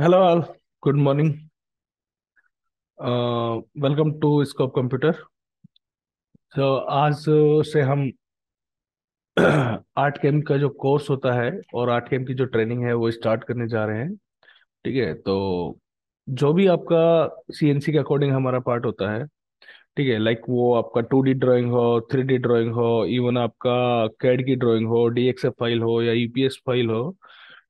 hello all good morning welcome to scope computer so आज से हम आर्ट कैम्प का जो कोर्स होता है और आर्ट कैम्प की जो ट्रेनिंग है वो स्टार्ट करने जा रहे हैं ठीक है तो जो भी आपका सीएनसी के अकॉर्डिंग हमारा पार्ट होता है ठीक है लाइक वो आपका टू डी ड्रॉइंग हो थ्री डी ड्रॉइंग हो इवन आपका कैड की ड्रॉइंग हो डीएक्सएफ फाइल हो या यूपीएस e फाइल हो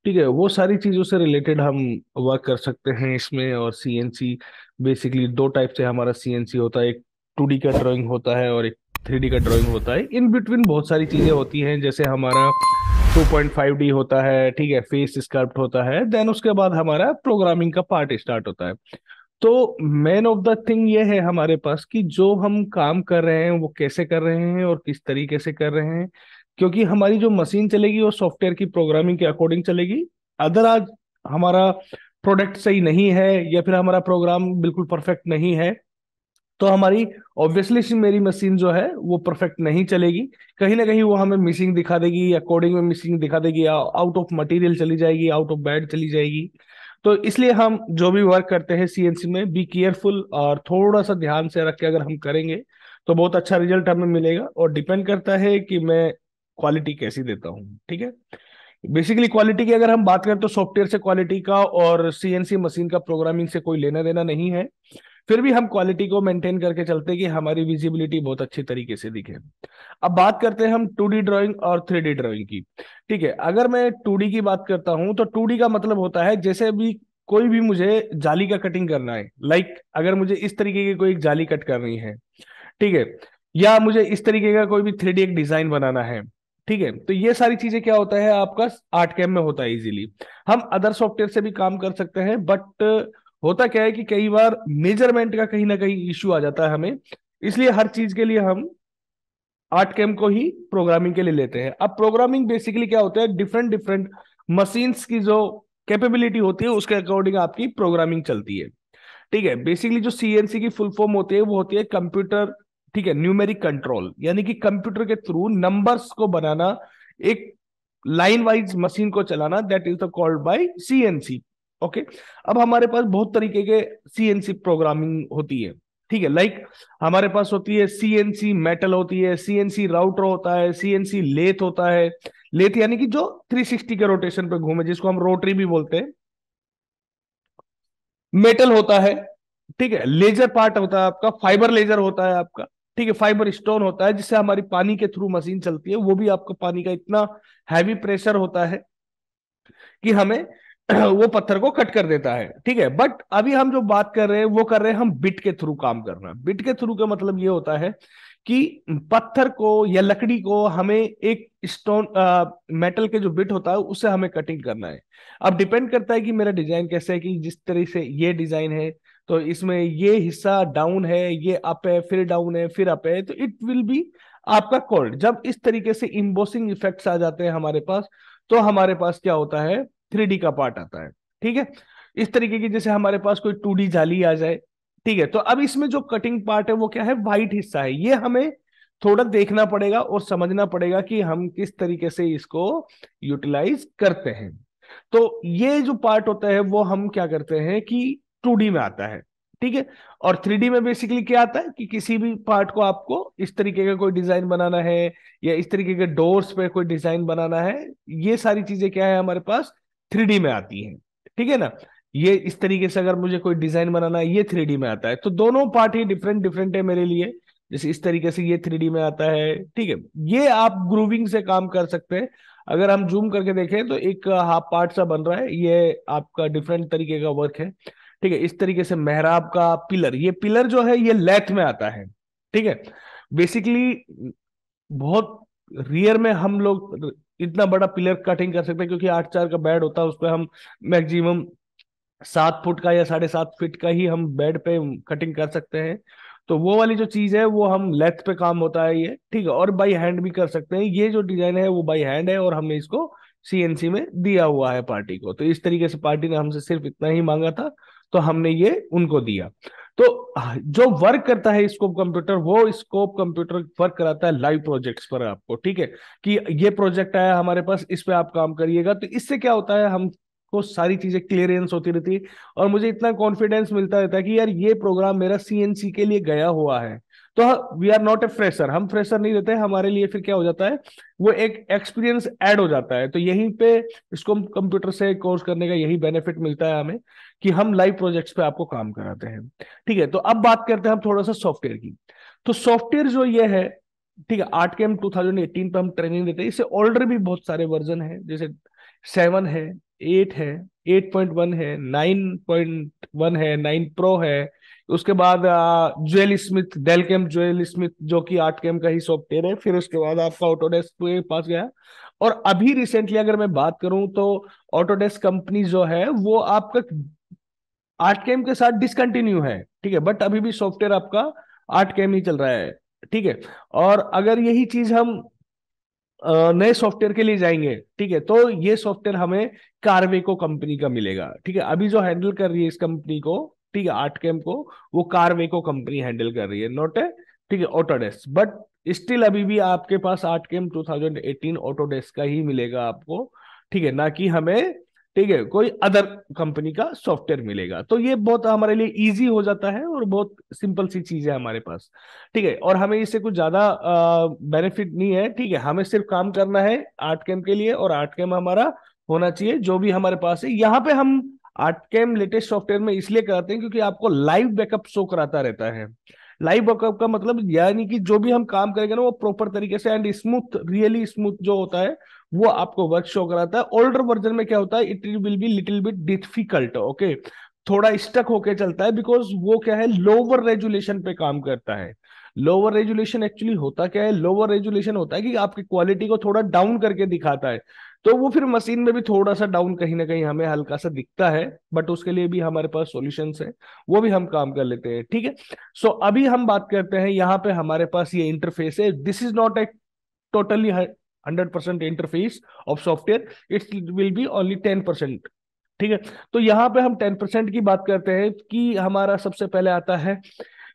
ठीक है वो सारी चीज़ों से रिलेटेड हम वर्क कर सकते हैं इसमें और सी बेसिकली दो टाइप से हमारा सी होता है एक टू का ड्राइंग होता है और एक थ्री का ड्राइंग होता है इन बिटवीन बहुत सारी चीज़ें होती हैं जैसे हमारा 2.5D होता है ठीक है फेस स्कर्प्ट होता है देन उसके बाद हमारा प्रोग्रामिंग का पार्ट स्टार्ट होता है तो मेन ऑफ द थिंग ये है हमारे पास कि जो हम काम कर रहे हैं वो कैसे कर रहे हैं और किस तरीके से कर रहे हैं क्योंकि हमारी जो मशीन चलेगी वो सॉफ्टवेयर की प्रोग्रामिंग के अकॉर्डिंग चलेगी अदर आज हमारा प्रोडक्ट सही नहीं है या फिर हमारा प्रोग्राम बिल्कुल परफेक्ट नहीं है तो हमारी ऑब्वियसली मेरी मशीन जो है वो परफेक्ट नहीं चलेगी कहीं ना कहीं वो हमें मिसिंग दिखा देगी या कोडिंग में मिसिंग दिखा देगी या आउट ऑफ मटेरियल चली जाएगी आउट ऑफ बैड चली जाएगी तो इसलिए हम जो भी वर्क करते हैं सीएनसी में बी केयरफुल और थोड़ा सा ध्यान से रख के अगर हम करेंगे तो बहुत अच्छा रिजल्ट हमें मिलेगा और डिपेंड करता है कि मैं क्वालिटी कैसी देता हूँ ठीक है बेसिकली क्वालिटी की अगर हम बात करें तो सॉफ्टवेयर से क्वालिटी का और सीएनसी मशीन का प्रोग्रामिंग से कोई लेना देना नहीं है फिर भी हम क्वालिटी को मेंटेन करके चलते कि हमारी विजिबिलिटी बहुत अच्छे तरीके से दिखे अब बात करते हैं हम टू डी ड्रॉइंग और थ्री डी ड्रॉइंग की ठीक है अगर मैं टू डी की बात करता हूं तो टू डी का मतलब होता है जैसे भी कोई भी मुझे जाली का कटिंग करना है लाइक like, अगर मुझे इस तरीके की कोई जाली कट करनी है ठीक है या मुझे इस तरीके का कोई भी थ्री एक डिजाइन बनाना है ठीक है तो ये सारी चीजें क्या होता है आपका आर्ट कैम में होता है इजीली हम अदर सॉफ्टवेयर से भी काम कर सकते हैं बट uh, होता क्या है कि कई बार मेजरमेंट का कहीं ना कहीं इश्यू आ जाता है हमें इसलिए हर चीज के लिए हम आर्ट कैम को ही प्रोग्रामिंग के लिए लेते हैं अब प्रोग्रामिंग बेसिकली क्या होता है डिफरेंट डिफरेंट मशीन्स की जो कैपेबिलिटी होती है उसके अकॉर्डिंग आपकी प्रोग्रामिंग चलती है ठीक है बेसिकली जो सीएनसी की फुल फॉर्म होती है वो होती है कंप्यूटर ठीक है न्यूमेरिक कंट्रोल यानी कि कंप्यूटर के थ्रू नंबर्स को बनाना एक लाइन वाइज मशीन को चलाना that is the called by CNC okay अब हमारे पास बहुत तरीके के सीएनसी प्रोग्रामिंग होती है ठीक है लाइक like, हमारे पास होती है सीएनसी मेटल होती है सीएनसी राउटर होता है सीएनसी लेथ होता है लेथ यानी कि जो 360 के रोटेशन पे घूमे जिसको हम रोटरी भी बोलते हैं मेटल होता है ठीक है लेजर पार्ट होता है आपका फाइबर लेजर होता है आपका ठीक है फाइबर स्टोन होता है जिससे हमारी पानी के थ्रू मशीन चलती है वो भी आपका पानी का इतना हैवी प्रेशर होता है कि हमें वो पत्थर को कट कर देता है ठीक है बट अभी हम जो बात कर रहे हैं वो कर रहे हैं हम बिट के थ्रू काम करना बिट के थ्रू का मतलब ये होता है कि पत्थर को या लकड़ी को हमें एक स्टोन मेटल के जो बिट होता है उससे हमें कटिंग करना है अब डिपेंड करता है कि मेरा डिजाइन कैसा है कि जिस तरह से ये डिजाइन है तो इसमें ये हिस्सा डाउन है ये अप है फिर डाउन है फिर अप है तो इट विल बी आपका कोल्ड जब इस तरीके से इम्बोसिंग इफेक्ट्स आ जाते हैं हमारे पास तो हमारे पास क्या होता है थ्री का पार्ट आता है ठीक है इस तरीके की जैसे हमारे पास कोई टू जाली आ जाए ठीक है तो अब इसमें जो कटिंग पार्ट है वो क्या है वाइट हिस्सा है ये हमें थोड़ा देखना पड़ेगा और समझना पड़ेगा कि हम किस तरीके से इसको यूटिलाइज करते हैं तो ये जो पार्ट होता है वो हम क्या करते हैं कि टू में आता है ठीक है और थ्री में बेसिकली क्या आता है कि किसी भी पार्ट को आपको इस तरीके का कोई डिजाइन बनाना है या इस तरीके के डोर्स पे कोई डिजाइन बनाना है ये सारी चीजें क्या है हमारे पास थ्री में आती है ठीक है ना ये इस तरीके से अगर मुझे कोई डिजाइन बनाना है ये थ्री में आता है तो दोनों पार्ट ही डिफरेंट डिफरेंट है मेरे लिए जैसे इस तरीके से ये थ्री में आता है ठीक है ये आप ग्रूविंग से काम कर सकते हैं अगर हम जूम करके देखें तो एक हाफ पार्ट सा बन रहा है ये आपका डिफरेंट तरीके का वर्क है ठीक है इस तरीके से मेहराब का पिलर ये पिलर जो है ये लेथ में आता है ठीक है बेसिकली बहुत रियर में हम लोग इतना बड़ा पिलर कटिंग कर सकते हैं क्योंकि आठ चार का बेड होता है पर हम मैक्सिमम सात फुट का या साढ़े सात फिट का ही हम बेड पे कटिंग कर सकते हैं तो वो वाली जो चीज है वो हम लेथ पे काम होता है ये ठीक है और बाई हैंड भी कर सकते हैं ये जो डिजाइन है वो बाई हैंड है और हमने इसको सीएनसी में दिया हुआ है पार्टी को तो इस तरीके से पार्टी ने हमसे सिर्फ इतना ही मांगा था तो हमने ये उनको दिया तो जो वर्क करता है स्कोप कंप्यूटर वो स्कोप कंप्यूटर वर्क कराता है लाइव प्रोजेक्ट्स पर आपको ठीक है कि ये प्रोजेक्ट आया हमारे पास इस पे आप काम करिएगा तो इससे क्या होता है हम को सारी चीजें क्लियरेंस होती रहती है और मुझे इतना कॉन्फिडेंस मिलता रहता है कि यार ये प्रोग्राम मेरा सीएनसी के लिए गया हुआ है तो we are not a fresher हम फ्रेशर नहीं रहते हमारे लिए फिर क्या हो जाता है वो एक एक्सपीरियंस ऐड हो जाता है तो यहीं पे इसको हम कंप्यूटर से कोर्स करने का यही बेनिफिट मिलता है हमें कि हम लाइव प्रोजेक्ट्स पे आपको काम कराते हैं ठीक है तो अब बात करते हैं हम थोड़ा सा सॉफ्टवेयर की तो सॉफ्टवेयर जो ये है ठीक है आर्ट के एम टू पे हम ट्रेनिंग देते हैं इससे ऑलरेडी भी बहुत सारे वर्जन है जैसे सेवन है एट है एट पॉइंट वन है नाइन पॉइंट वन है नाइन प्रो है उसके बाद Jewel Smith Delcam Jewel Smith जो कि आठ कैम का ही सॉफ्टवेयर है फिर उसके बाद आपका ऑटोडेस्क के पास गया और अभी रिसेंटली अगर मैं बात करूं तो ऑटोडेस्क कंपनी जो है वो आपका आर्ट कैम के साथ डिसकंटिन्यू है ठीक है बट अभी भी सॉफ्टवेयर आपका आर्ट कैम ही चल रहा है ठीक है और अगर यही चीज हम नए सॉफ्टवेयर के लिए जाएंगे ठीक है तो ये सॉफ्टवेयर हमें कार्वेको कंपनी का मिलेगा ठीक है अभी जो हैंडल कर रही है इस कंपनी को ठीक है आर्ट कैम्प को वो कार्वेको कंपनी हैंडल कर रही है नॉट ए ठीक है ऑटोडेस्क बट स्टिल अभी भी आपके पास आर्ट कैम्प टू ऑटोडेस्क का ही मिलेगा आपको ठीक है ना कि हमें ठीक है कोई अदर कंपनी का सॉफ्टवेयर मिलेगा तो ये बहुत हमारे लिए इजी हो जाता है और बहुत सिंपल सी चीज है हमारे पास ठीक है और हमें इससे कुछ ज्यादा बेनिफिट नहीं है ठीक है हमें सिर्फ काम करना है आर्ट कैम के लिए और आर्ट कैम हमारा होना चाहिए जो भी हमारे पास है यहाँ पे हम आर्ट कैम लेटेस्ट सॉफ्टवेयर में इसलिए कराते हैं क्योंकि आपको लाइव बैकअप शो कराता रहता है लाइव वर्कअप का मतलब यानी कि जो भी हम काम करेंगे ना वो प्रॉपर तरीके से एंड स्मूथ रियली स्मूथ जो होता है वो आपको वर्क शो कराता है ओल्डर वर्जन में क्या होता है it will be little bit difficult okay थोड़ा स्टक होके चलता है बिकॉज वो क्या है लोअर रेजुलेशन पे काम करता है लोअर रेजुलेशन एक्चुअली होता क्या है लोअर रेजुलेशन होता है कि आपकी क्वालिटी को थोड़ा डाउन करके दिखाता है तो वो फिर मशीन में भी थोड़ा सा डाउन कहीं ना कहीं हमें हल्का सा दिखता है बट उसके लिए भी हमारे पास सोल्यूशन है वो भी हम काम कर लेते हैं ठीक है सो so, अभी हम बात करते हैं यहाँ पे हमारे पास ये इंटरफेस है this is not a totally hundred percent interface of software it's will be only ten percent ठीक है तो यहाँ पे हम टेन परसेंट की बात करते हैं कि हमारा सबसे पहले आता है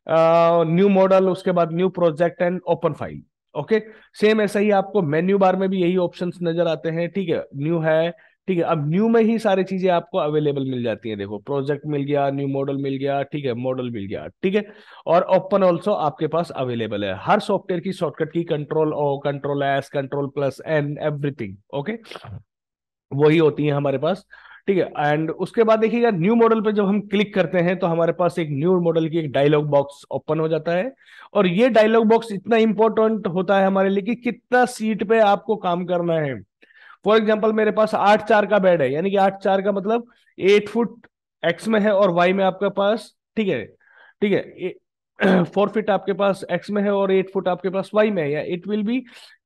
न्यू uh, मॉडल उसके बाद new project and open file okay same ऐसा ही आपको मेन्यू बार में भी यही ऑप्शन नजर आते हैं ठीक है न्यू है ठीक है अब न्यू में ही सारी चीजें आपको अवेलेबल मिल जाती हैं देखो प्रोजेक्ट मिल गया न्यू मॉडल मिल गया ठीक है मॉडल मिल गया ठीक है और ओपन ऑल्सो आपके पास अवेलेबल है हर सॉफ्टवेयर की shortcut key control O control S control plus N everything okay वही होती है हमारे पास ठीक है एंड उसके बाद देखिएगा न्यू मॉडल पे जब हम क्लिक करते हैं तो हमारे पास एक न्यू मॉडल की एक डायलॉग बॉक्स ओपन हो जाता है और ये डायलॉग बॉक्स इतना इंपॉर्टेंट होता है हमारे लिए कि कितना सीट पे आपको काम करना है फॉर एग्जाम्पल मेरे पास आठ चार का बेड है यानी कि आठ चार का मतलब एट फुट एक्स में है और वाई में आपके पास ठीक है ठीक है फोर फिट आपके पास एक्स में है और एट फुट आपके पास वाई में है या इट विल बी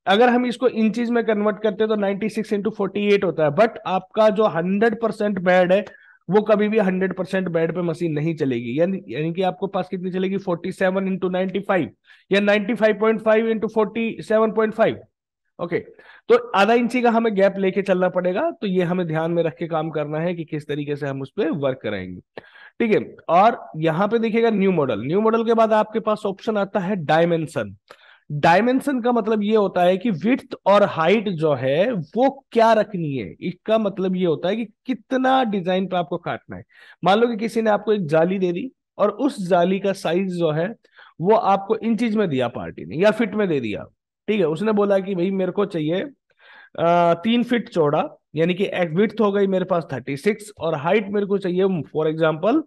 अगर हम इसको इंचीज में कन्वर्ट करते हैं तो 96 सिक्स इंटू होता है बट आपका जो 100 परसेंट बेड है वो कभी भी 100 परसेंट बेड पे मशीन नहीं चलेगी यानी यानी कि आपको पास कितनी चलेगी 47 सेवन इंटू या 95.5 फाइव इंटू ओके तो आधा इंची का हमें गैप लेके चलना पड़ेगा तो ये हमें ध्यान में रख के काम करना है कि किस तरीके से हम उस पर वर्क कराएंगे ठीक है और यहाँ पे देखिएगा न्यू मॉडल न्यू मॉडल के बाद आपके पास ऑप्शन आता है डायमेंशन डायमेंशन का मतलब ये होता है कि विथ और हाइट जो है वो क्या रखनी है इसका मतलब ये होता है कि कितना डिजाइन पे आपको काटना है मान लो कि किसी ने आपको एक जाली दे दी और उस जाली का साइज जो है वो आपको चीज में दिया पार्टी ने या फिट में दे दिया ठीक है उसने बोला कि भाई मेरे को चाहिए तीन फिट चौड़ा यानी कि एक विथ हो गई मेरे पास थर्टी सिक्स और हाइट मेरे को चाहिए फॉर एग्जाम्पल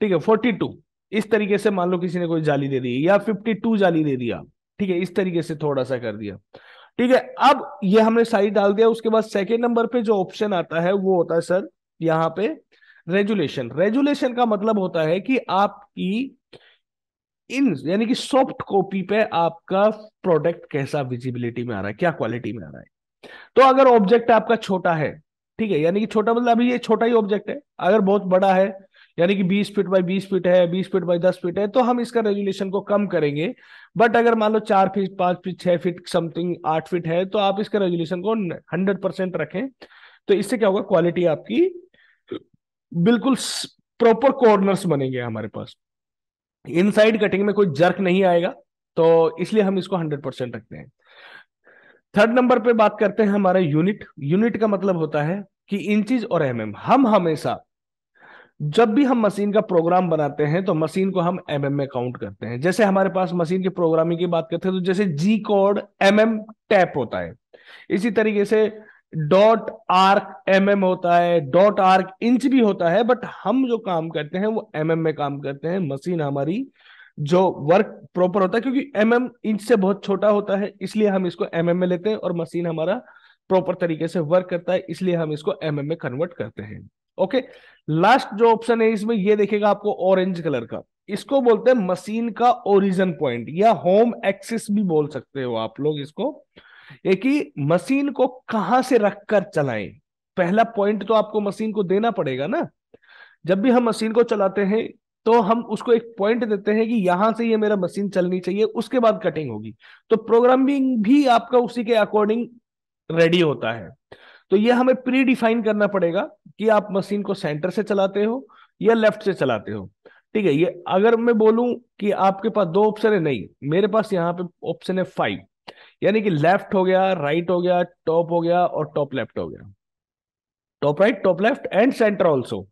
ठीक है फोर्टी टू इस तरीके से मान लो किसी ने कोई जाली दे दी या फिफ्टी टू जाली दे दिया ठीक है इस तरीके से थोड़ा सा कर दिया ठीक है अब ये हमने साइड डाल दिया उसके बाद सेकेंड नंबर पे जो ऑप्शन आता है वो होता है सर यहाँ पे रेजुलेशन रेजुलेशन का मतलब होता है कि आपकी इन यानी कि सॉफ्ट कॉपी पे आपका प्रोडक्ट कैसा विजिबिलिटी में आ रहा है क्या क्वालिटी में आ रहा है तो अगर ऑब्जेक्ट आपका छोटा है ठीक है यानी कि छोटा मतलब अभी ये छोटा ही ऑब्जेक्ट है अगर बहुत बड़ा है यानी कि 20 फीट बाई 20 फीट है 20 फीट बाय 10 फीट है तो हम इसका रेजुलेशन को कम करेंगे बट अगर मान लो चार फीट पांच फीट छह फीट समथिंग आठ फीट है तो आप इसका रेजुलेशन को हंड्रेड परसेंट रखें तो इससे क्या होगा क्वालिटी आपकी बिल्कुल प्रॉपर कॉर्नर्स बनेंगे हमारे पास इनसाइड कटिंग में कोई जर्क नहीं आएगा तो इसलिए हम इसको हंड्रेड परसेंट रखते हैं थर्ड नंबर पे बात करते हैं हमारा यूनिट यूनिट का मतलब होता है कि इंचज और एमएम हम हमेशा जब भी हम मशीन का प्रोग्राम बनाते हैं तो मशीन को हम एम एम में काउंट करते हैं जैसे हमारे पास मशीन के प्रोग्रामिंग की बात करते हैं तो जैसे G code M M tap होता है इसी तरीके से डॉट आर्क एम एम होता है डॉट आर्क इंच भी होता है बट हम जो काम करते हैं वो एम एम में काम करते हैं मशीन हमारी जो वर्क प्रॉपर होता है क्योंकि एम एम इंच से बहुत छोटा होता है इसलिए हम इसको एम एम में लेते हैं और मशीन हमारा प्रॉपर तरीके से वर्क करता है इसलिए हम इसको एम एम में कन्वर्ट करते हैं ओके लास्ट जो ऑप्शन है इसमें ये देखेगा आपको ऑरेंज कलर का इसको बोलते हैं मशीन का ओरिजन पॉइंट या होम एक्सिस भी बोल सकते हो आप लोग इसको ये कि मशीन को कहां से रखकर चलाएं पहला पॉइंट तो आपको मशीन को देना पड़ेगा ना जब भी हम मशीन को चलाते हैं तो हम उसको एक पॉइंट देते हैं कि यहां से ये मेरा मशीन चलनी चाहिए उसके बाद कटिंग होगी तो प्रोग्रामिंग भी आपका उसी के अकॉर्डिंग रेडी होता है तो ये हमें प्री डिफाइन करना पड़ेगा कि आप मशीन को सेंटर से चलाते हो या लेफ्ट से चलाते हो ठीक है ये अगर मैं बोलूं कि आपके पास दो ऑप्शन है नहीं मेरे पास यहाँ पे ऑप्शन है फाइव यानी कि लेफ्ट हो गया राइट हो गया टॉप हो गया और टॉप लेफ्ट हो गया top right top left and centre also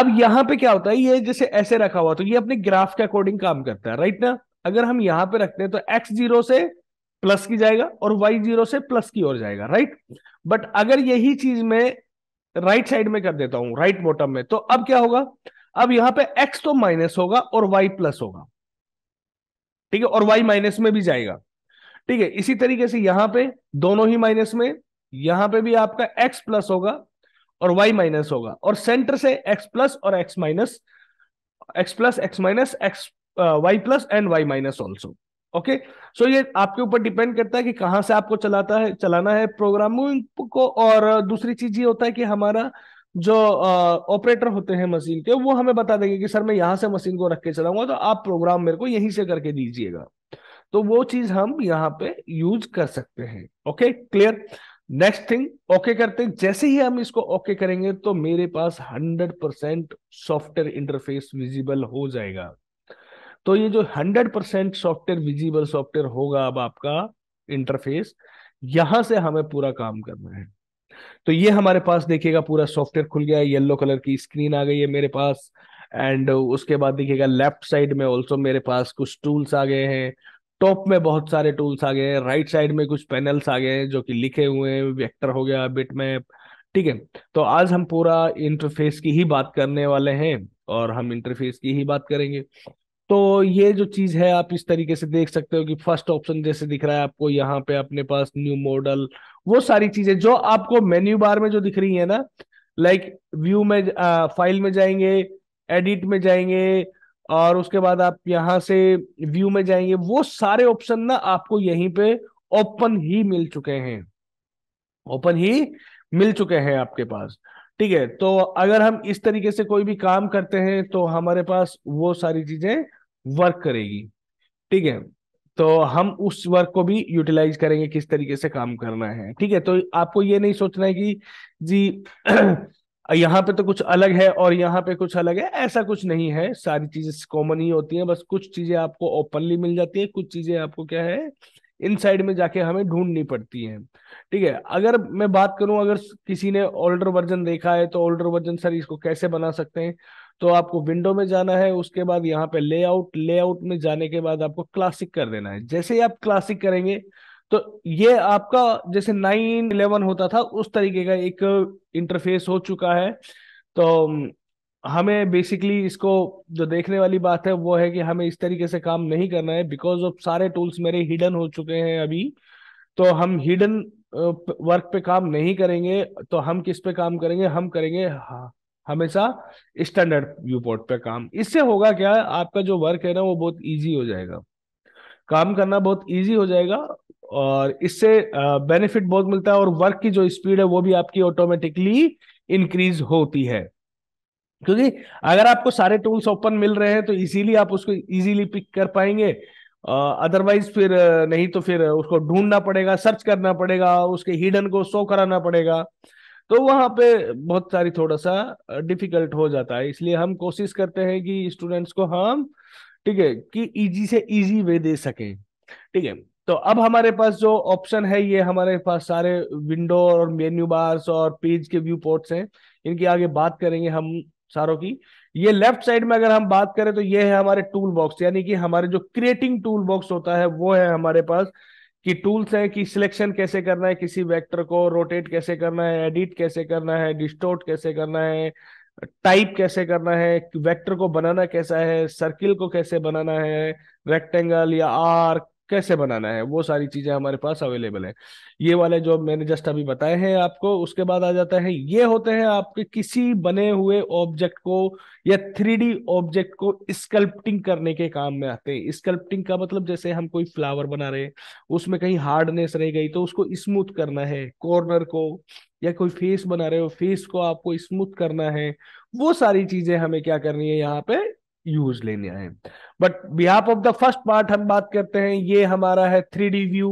अब यहाँ पे क्या होता है ये जैसे ऐसे रखा हुआ तो ये अपने ग्राफ के अकॉर्डिंग काम करता है राइट ना अगर हम यहाँ पे रखते हैं तो एक्स जीरो से प्लस की जाएगा और वाई जीरो से प्लस की ओर जाएगा राइट बट अगर यही चीज में राइट साइड में कर देता हूं राइट बॉटम में तो अब क्या होगा अब यहां पे x तो माइनस होगा और वाई प्लस होगा ठीक है और y माइनस में भी जाएगा ठीक है इसी तरीके से यहां पे दोनों ही माइनस में यहां पे भी आपका एक्स प्लस होगा और वाई माइनस होगा और सेंटर से एक्स प्लस और X minus X plus X minus X Y plus and Y minus also okay so ये आपके ऊपर डिपेंड करता है कि कहाँ से आपको चलाता है चलाना है प्रोग्रामिंग को और दूसरी चीज ये होता है कि हमारा जो ऑपरेटर होते हैं मशीन के वो हमें बता देंगे कि सर मैं यहां से मशीन को रख के चलाऊंगा तो आप प्रोग्राम मेरे को यहीं से करके दीजिएगा तो वो चीज हम यहाँ पे यूज कर सकते हैं okay clear next thing okay करते हैं जैसे ही हम इसको ओके okay करेंगे तो मेरे पास hundred percent software interface visible हो जाएगा तो ये जो hundred percent software visible software होगा अब आपका इंटरफेस यहां से हमें पूरा काम करना है तो ये हमारे पास देखिएगा पूरा सॉफ्टवेयर खुल गया है येलो कलर की स्क्रीन आ गई है मेरे पास एंड उसके बाद देखिएगा लेफ्ट साइड में ऑल्सो मेरे पास कुछ टूल्स आ गए हैं टॉप में बहुत सारे टूल्स आ गए हैं राइट साइड में कुछ पैनल्स आ गए हैं जो कि लिखे हुए हैं वेक्टर हो गया में ठीक है तो आज हम पूरा इंटरफेस की ही बात करने वाले हैं और हम इंटरफेस की ही बात करेंगे तो ये जो चीज है आप इस तरीके से देख सकते हो कि फर्स्ट ऑप्शन जैसे दिख रहा है आपको यहाँ पे अपने पास न्यू मॉडल वो सारी चीजें जो आपको मेन्यू बार में जो दिख रही है ना लाइक व्यू में फाइल में जाएंगे एडिट में जाएंगे और उसके बाद आप यहाँ से व्यू में जाएंगे वो सारे ऑप्शन ना आपको यहीं पे ओपन ही मिल चुके हैं ओपन ही मिल चुके हैं आपके पास ठीक है तो अगर हम इस तरीके से कोई भी काम करते हैं तो हमारे पास वो सारी चीजें वर्क करेगी ठीक है तो हम उस वर्क को भी यूटिलाइज करेंगे किस तरीके से काम करना है ठीक है तो आपको ये नहीं सोचना है कि जी यहाँ पे तो कुछ अलग है और यहाँ पे कुछ अलग है ऐसा कुछ नहीं है सारी चीजें कॉमन ही होती हैं बस कुछ चीजें आपको ओपनली मिल जाती है कुछ चीजें आपको क्या है इनसाइड में जाके हमें ढूंढनी पड़ती है ठीक है अगर मैं बात करूं अगर किसी ने ओल्डर वर्जन देखा है तो ओल्डर वर्जन सर इसको कैसे बना सकते हैं तो आपको विंडो में जाना है उसके बाद यहाँ पे लेआउट लेआउट में जाने के बाद आपको क्लासिक कर देना है जैसे ही आप क्लासिक करेंगे तो ये आपका जैसे नाइन इलेवन होता था उस तरीके का एक इंटरफेस हो चुका है तो हमें बेसिकली इसको जो देखने वाली बात है वो है कि हमें इस तरीके से काम नहीं करना है बिकॉज ऑफ सारे टूल्स मेरे हिडन हो चुके हैं अभी तो हम हिडन वर्क पे काम नहीं करेंगे तो हम किस पे काम करेंगे हम करेंगे हाँ, हमेशा स्टैंडर्ड व्यू पॉइंट पे काम इससे होगा क्या आपका जो वर्क है ना वो बहुत ईजी हो जाएगा काम करना बहुत ईजी हो जाएगा और इससे बेनिफिट बहुत मिलता है और वर्क की जो स्पीड है वो भी आपकी ऑटोमेटिकली इंक्रीज होती है क्योंकि अगर आपको सारे टूल्स ओपन मिल रहे हैं तो इजीली आप उसको इजीली पिक कर पाएंगे अदरवाइज फिर नहीं तो फिर उसको ढूंढना पड़ेगा सर्च करना पड़ेगा उसके हिडन को शो कराना पड़ेगा तो वहां पे बहुत सारी थोड़ा सा डिफिकल्ट हो जाता है इसलिए हम कोशिश करते हैं कि स्टूडेंट्स को हम ठीक है कि इजी से इजी वे दे सकें ठीक है तो अब हमारे पास जो ऑप्शन है ये हमारे पास सारे विंडो और मेन्यू बार्स और पेज के व्यू पोर्ट्स हैं इनकी आगे बात करेंगे हम सारों की ये लेफ्ट साइड में अगर हम बात करें तो ये है हमारे टूल बॉक्स यानी कि हमारे जो क्रिएटिंग टूल बॉक्स होता है वो है हमारे पास कि टूल्स है कि सिलेक्शन कैसे करना है किसी वेक्टर को रोटेट कैसे करना है एडिट कैसे करना है डिस्टोर्ट कैसे करना है टाइप कैसे करना है वेक्टर को बनाना कैसा है सर्किल को कैसे बनाना है रेक्टेंगल या आर्क कैसे बनाना है वो सारी चीजें हमारे पास अवेलेबल है ये वाले जो मैंने जस्ट अभी बताए हैं आपको उसके बाद आ जाता है ये होते हैं आपके किसी बने हुए ऑब्जेक्ट को या थ्री ऑब्जेक्ट को स्कल्प्टिंग करने के काम में आते हैं स्कल्प्टिंग का मतलब जैसे हम कोई फ्लावर बना रहे हैं उसमें कहीं हार्डनेस रह गई तो उसको स्मूथ करना है कॉर्नर को या कोई फेस बना रहे हो फेस को आपको स्मूथ करना है वो सारी चीजें हमें क्या करनी है यहाँ पे यूज लेने आए but behalf of the first part हम बात करते हैं ये हमारा है थ्री डी व्यू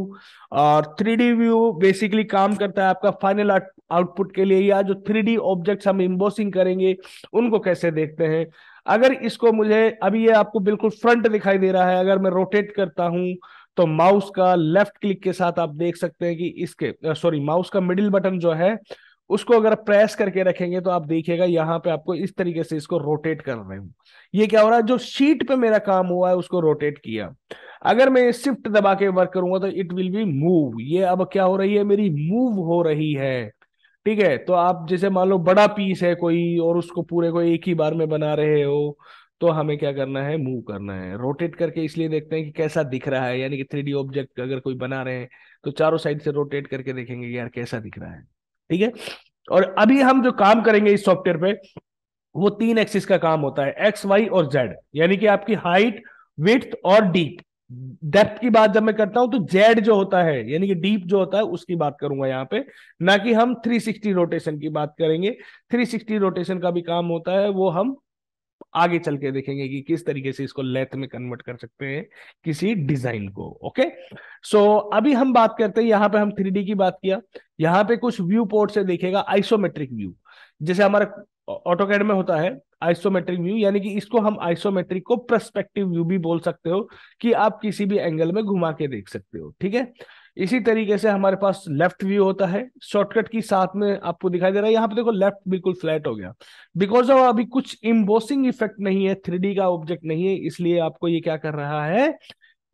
और थ्री डी व्यू बेसिकली काम करता है आपका फाइनल आउटपुट के लिए या जो थ्री डी ऑब्जेक्ट हम इम्बोसिंग करेंगे उनको कैसे देखते हैं अगर इसको मुझे अभी ये आपको बिल्कुल फ्रंट दिखाई दे रहा है अगर मैं रोटेट करता हूं तो माउस का लेफ्ट क्लिक के साथ आप देख सकते हैं कि इसके सॉरी माउस का मिडिल बटन जो है उसको अगर प्रेस करके रखेंगे तो आप देखिएगा यहाँ पे आपको इस तरीके से इसको रोटेट कर रहे हूँ ये क्या हो रहा है जो शीट पे मेरा काम हुआ है उसको रोटेट किया अगर मैं शिफ्ट दबा के वर्क करूंगा तो इट विल बी मूव ये अब क्या हो रही है मेरी मूव हो रही है ठीक है तो आप जैसे मान लो बड़ा पीस है कोई और उसको पूरे को एक ही बार में बना रहे हो तो हमें क्या करना है मूव करना है रोटेट करके इसलिए देखते हैं कि कैसा दिख रहा है यानी कि थ्री ऑब्जेक्ट अगर कोई बना रहे हैं तो चारों साइड से रोटेट करके देखेंगे यार कैसा दिख रहा है ठीक है और अभी हम जो काम करेंगे इस सॉफ्टवेयर पे वो तीन एक्सिस का काम होता है एक्स वाई और जेड यानी कि आपकी हाइट विथ और डीप डेप्थ की बात जब मैं करता हूं तो जेड जो होता है यानी कि डीप जो होता है उसकी बात करूंगा यहां पे ना कि हम 360 रोटेशन की बात करेंगे 360 रोटेशन का भी काम होता है वो हम आगे चल के देखेंगे कि किस तरीके से इसको लेथ में कन्वर्ट कर सकते हैं किसी डिजाइन को ओके सो so, अभी हम बात करते हैं यहाँ पे हम थ्री की बात किया यहाँ पे कुछ व्यू पोर्ट से देखेगा आइसोमेट्रिक व्यू जैसे हमारा ऑटोकैड में होता है आइसोमेट्रिक व्यू यानी कि इसको हम आइसोमेट्रिक को प्रस्पेक्टिव व्यू भी बोल सकते हो कि आप किसी भी एंगल में घुमा के देख सकते हो ठीक है इसी तरीके से हमारे पास लेफ्ट व्यू होता है शॉर्टकट की साथ में आपको दिखाई दे रहा है यहाँ पे देखो लेफ्ट बिल्कुल फ्लैट हो गया बिकॉज ऑफ अभी कुछ इम्बोसिंग इफेक्ट नहीं है थ्री का ऑब्जेक्ट नहीं है इसलिए आपको ये क्या कर रहा है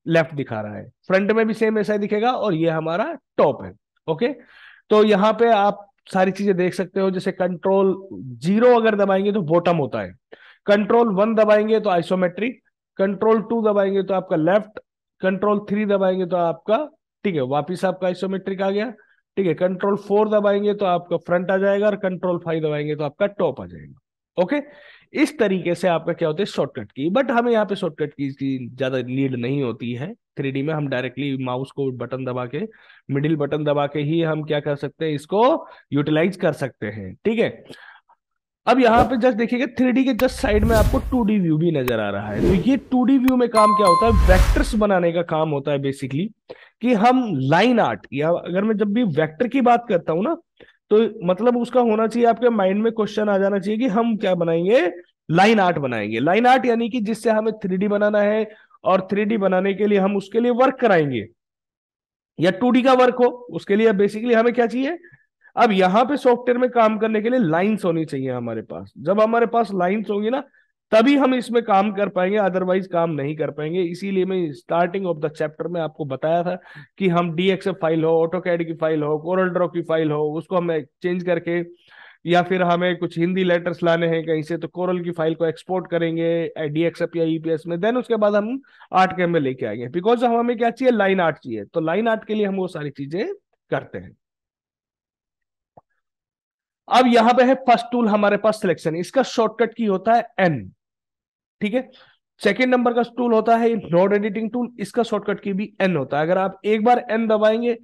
लेफ्ट दिखा रहा है फ्रंट में भी सेम ऐसा ही दिखेगा और ये हमारा टॉप है ओके तो यहाँ पे आप सारी चीजें देख सकते हो जैसे कंट्रोल जीरो अगर दबाएंगे तो बॉटम होता है कंट्रोल वन दबाएंगे तो आइसोमेट्रिक कंट्रोल टू दबाएंगे तो आपका लेफ्ट कंट्रोल थ्री दबाएंगे तो आपका ठीक है वापिस आपका आइसोमेट्रिक आ गया ठीक है कंट्रोल फोर दबाएंगे तो आपका फ्रंट आ जाएगा और कंट्रोल फाइव दबाएंगे तो आपका टॉप आ जाएगा ओके इस तरीके से आपका क्या होता है शॉर्टकट की बट हमें यहाँ पे शॉर्टकट की ज्यादा नीड नहीं होती है थ्री में हम डायरेक्टली माउस को बटन दबा के मिडिल बटन दबा के ही हम क्या कर सकते हैं इसको यूटिलाइज कर सकते हैं ठीक है अब यहाँ पे जस्ट देखिएगा थ्री के जस्ट साइड में आपको टू व्यू भी नजर आ रहा है तो ये टू व्यू में काम क्या होता है वेक्टर्स बनाने का काम होता है बेसिकली कि हम लाइन आर्ट या अगर मैं जब भी वेक्टर की बात करता हूं ना तो मतलब उसका होना चाहिए आपके माइंड में क्वेश्चन आ जाना चाहिए कि हम क्या बनाएंगे लाइन आर्ट बनाएंगे लाइन आर्ट यानी कि जिससे हमें थ्री बनाना है और थ्री बनाने के लिए हम उसके लिए वर्क कराएंगे या टू का वर्क हो उसके लिए बेसिकली हमें क्या चाहिए अब यहाँ पे सॉफ्टवेयर में काम करने के लिए लाइंस होनी चाहिए हमारे पास जब हमारे पास लाइंस होंगी ना तभी हम इसमें काम कर पाएंगे अदरवाइज काम नहीं कर पाएंगे इसीलिए मैं स्टार्टिंग ऑफ द चैप्टर में आपको बताया था कि हम डीएक्सएफ फाइल हो ऑटो कैड की फाइल हो कोरल ड्रॉ की फाइल हो उसको हम एक्सचेंज करके या फिर हमें कुछ हिंदी लेटर्स लाने हैं कहीं से तो कोरल की फाइल को एक्सपोर्ट करेंगे डीएक्सएफ या ईपीएस e में देन उसके बाद हम आर्ट कैम में लेके आएंगे बिकॉज हमें क्या चाहिए लाइन आर्ट चाहिए तो लाइन आर्ट के लिए हम वो सारी चीजें करते हैं अब यहां पे है फर्स्ट टूल हमारे पास सिलेक्शन इसका शॉर्टकट की होता है एन ठीक है सेकेंड नंबर का टूल होता है नोड एडिटिंग टूल इसका शॉर्टकट की भी एन होता है अगर आप एक बार एन दबाएंगे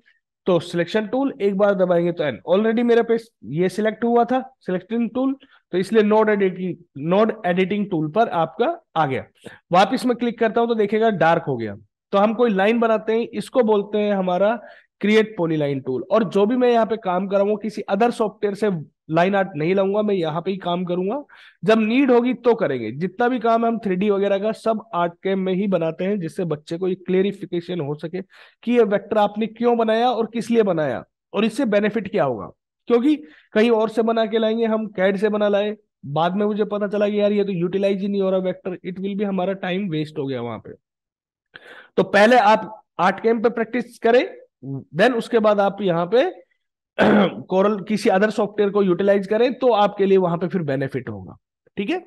तो सिलेक्शन टूल एक बार दबाएंगे तो एन ऑलरेडी मेरे पे ये सिलेक्ट हुआ था सिलेक्टिंग टूल तो इसलिए node editing node editing tool पर आपका आ गया वापिस में क्लिक करता हूं तो देखेगा डार्क हो गया तो हम कोई लाइन बनाते हैं इसको बोलते हैं हमारा क्रिएट लाइन टूल और जो भी मैं यहाँ पे काम कराऊंगा किसी अदर सॉफ्टवेयर से लाइन आर्ट नहीं लाऊंगा मैं यहाँ पे ही काम करूंगा जब नीड होगी तो करेंगे जितना भी काम हम थ्री वगैरह का सब आर्ट के में ही बनाते हैं जिससे बच्चे को ये क्लियरिफिकेशन हो सके कि ये वेक्टर आपने क्यों बनाया और किस लिए बनाया और इससे बेनिफिट क्या होगा क्योंकि कहीं और से बना के लाएंगे हम कैड से बना लाए बाद में मुझे पता चला कि यार ये तो यूटिलाइज ही नहीं हो रहा वेक्टर इट विल भी हमारा टाइम वेस्ट हो गया वहां पे तो पहले आप आर्ट कैम्प पे प्रैक्टिस करें देन उसके बाद आप यहाँ पे कोरल किसी अदर सॉफ्टवेयर को यूटिलाइज करें तो आपके लिए वहां पे फिर बेनिफिट होगा ठीक है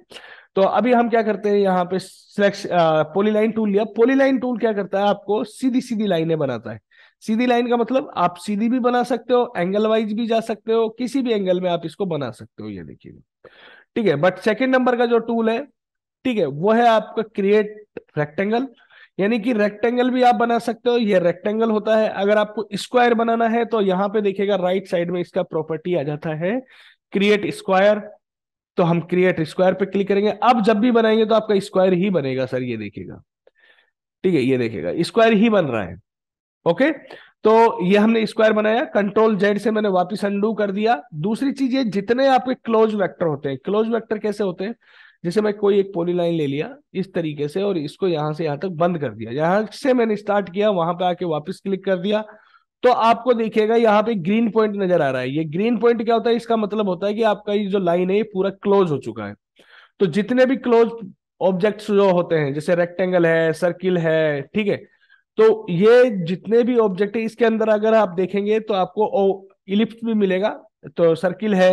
तो अभी हम क्या करते हैं यहाँ पे सिलेक्ट पोलीलाइन टूल लिया पोलीलाइन टूल क्या करता है आपको सीधी सीधी लाइनें बनाता है सीधी लाइन का मतलब आप सीधी भी बना सकते हो एंगल वाइज भी जा सकते हो किसी भी एंगल में आप इसको बना सकते हो ये देखिए ठीक है बट सेकेंड नंबर का जो टूल है ठीक है वो है आपका क्रिएट रेक्टेंगल यानी कि रेक्टेंगल भी आप बना सकते हो ये रेक्टेंगल होता है अगर आपको स्क्वायर बनाना है तो यहाँ पे देखिएगा राइट साइड में इसका प्रॉपर्टी आ जाता है क्रिएट स्क्वायर तो हम क्रिएट स्क्वायर पे क्लिक करेंगे अब जब भी बनाएंगे तो आपका स्क्वायर ही बनेगा सर ये देखिएगा ठीक है ये देखिएगा स्क्वायर ही बन रहा है ओके तो ये हमने स्क्वायर बनाया कंट्रोल जेड से मैंने वापस अंडू कर दिया दूसरी चीज ये जितने आपके क्लोज वेक्टर होते हैं क्लोज वेक्टर कैसे होते हैं जैसे मैं कोई एक पोली लाइन ले लिया इस तरीके से और इसको यहां से यहां तक बंद कर दिया यहां से मैंने स्टार्ट किया वहां पे आके वापस क्लिक कर दिया तो आपको देखिएगा यहाँ पे ग्रीन पॉइंट नजर आ रहा है ये ग्रीन पॉइंट क्या होता है इसका मतलब होता है कि आपका ये जो लाइन है ये पूरा क्लोज हो चुका है तो जितने भी क्लोज ऑब्जेक्ट जो होते हैं जैसे रेक्टेंगल है सर्किल है ठीक है तो ये जितने भी ऑब्जेक्ट है इसके अंदर अगर आप देखेंगे तो आपको इलिप्स भी मिलेगा तो सर्किल है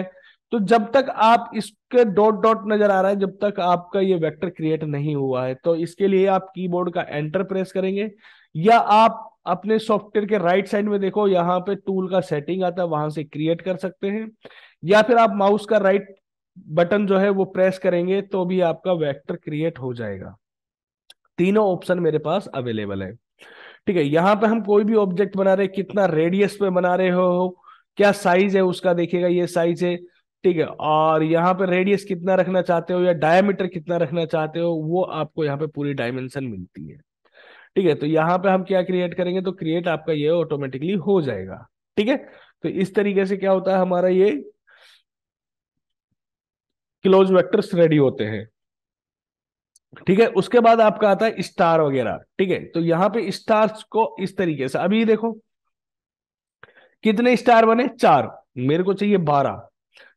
तो जब तक आप इसके डॉट डॉट नजर आ रहा है जब तक आपका ये वेक्टर क्रिएट नहीं हुआ है तो इसके लिए आप कीबोर्ड का एंटर प्रेस करेंगे या आप अपने सॉफ्टवेयर के राइट साइड में देखो यहाँ पे टूल का सेटिंग आता है वहां से क्रिएट कर सकते हैं या फिर आप माउस का राइट बटन जो है वो प्रेस करेंगे तो भी आपका वेक्टर क्रिएट हो जाएगा तीनों ऑप्शन मेरे पास अवेलेबल है ठीक है यहाँ पे हम कोई भी ऑब्जेक्ट बना रहे कितना रेडियस पे बना रहे हो क्या साइज है उसका देखिएगा ये साइज है ठीक है और यहाँ पे रेडियस कितना रखना चाहते हो या डायमीटर कितना रखना चाहते हो वो आपको यहाँ पे पूरी डायमेंशन मिलती है ठीक है तो यहाँ पे हम क्या क्रिएट करेंगे तो क्रिएट आपका ये ऑटोमेटिकली हो जाएगा ठीक है तो इस तरीके से क्या होता है हमारा ये क्लोज वेक्टर्स रेडी होते हैं ठीक है उसके बाद आपका आता है स्टार वगैरह ठीक है तो यहाँ पे स्टार्स को इस तरीके से अभी देखो कितने स्टार बने चार मेरे को चाहिए बारह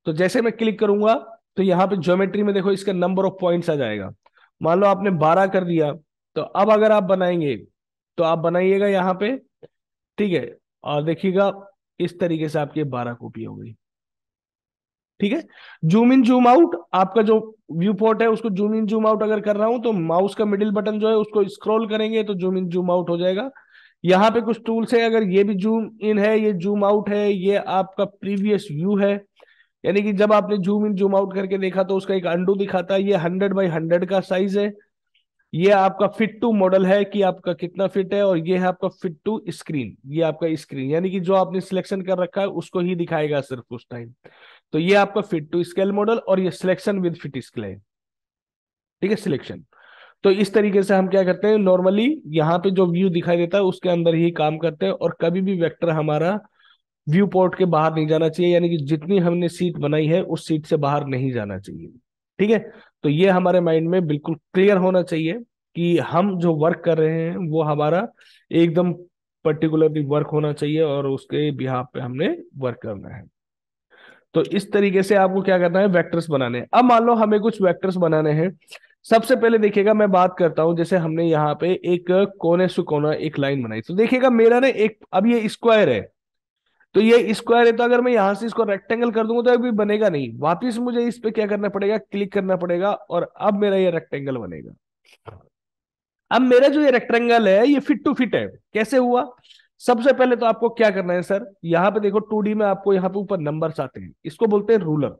तो जैसे मैं क्लिक करूंगा तो यहाँ पे ज्योमेट्री में देखो इसका नंबर ऑफ पॉइंट्स आ जाएगा मान लो आपने बारह कर दिया तो अब अगर आप बनाएंगे तो आप बनाइएगा यहाँ पे ठीक है और देखिएगा इस तरीके से आपकी बारह कॉपी हो गई ठीक है जूम इन जूम आउट आपका जो व्यू पॉइंट है उसको जूम इन जूम आउट अगर कर रहा हूं तो माउस का मिडिल बटन जो है उसको स्क्रॉल करेंगे तो जूम इन जूम आउट हो जाएगा यहाँ पे कुछ टूल्स है अगर ये भी जूम इन है ये जूम आउट है ये आपका प्रीवियस व्यू है यानी कि जब आपने जूम इन जूम आउट करके देखा तो उसका एक अंडू दिखाता है ये हंड्रेड बाई हंड्रेड का साइज है ये आपका फिट टू मॉडल है कि आपका कितना फिट है और ये है आपका फिट टू स्क्रीन ये आपका स्क्रीन यानी कि जो आपने सिलेक्शन कर रखा है उसको ही दिखाएगा सिर्फ उस टाइम तो ये आपका फिट टू स्केल मॉडल और ये सिलेक्शन विद फिट स्केल है ठीक है सिलेक्शन तो इस तरीके से हम क्या करते हैं नॉर्मली यहाँ पे जो व्यू दिखाई देता है उसके अंदर ही काम करते हैं और कभी भी वेक्टर हमारा व्यू पोर्ट के बाहर नहीं जाना चाहिए यानी कि जितनी हमने सीट बनाई है उस सीट से बाहर नहीं जाना चाहिए ठीक है तो ये हमारे माइंड में बिल्कुल क्लियर होना चाहिए कि हम जो वर्क कर रहे हैं वो हमारा एकदम पर्टिकुलरली वर्क होना चाहिए और उसके बिहार पे हमने वर्क करना है तो इस तरीके से आपको क्या करना है वेक्टर्स बनाने अब मान लो हमें कुछ वेक्टर्स बनाने हैं सबसे पहले देखिएगा मैं बात करता हूं जैसे हमने यहाँ पे एक कोने से कोना एक लाइन बनाई तो देखिएगा मेरा ना एक अब ये स्क्वायर है तो ये स्क्वायर है तो अगर मैं यहां से इसको रेक्टेंगल कर दूंगा तो अभी बनेगा नहीं वापिस मुझे इस पे क्या करना पड़ेगा क्लिक करना पड़ेगा और अब मेरा यह रेक्टेंगल बनेगा अब मेरा जो ये रेक्टेंगल है ये फिट टू फिट है कैसे हुआ सबसे पहले तो आपको क्या करना है सर यहां पे देखो टू में आपको यहां पे ऊपर नंबर्स आते हैं इसको बोलते हैं रूलर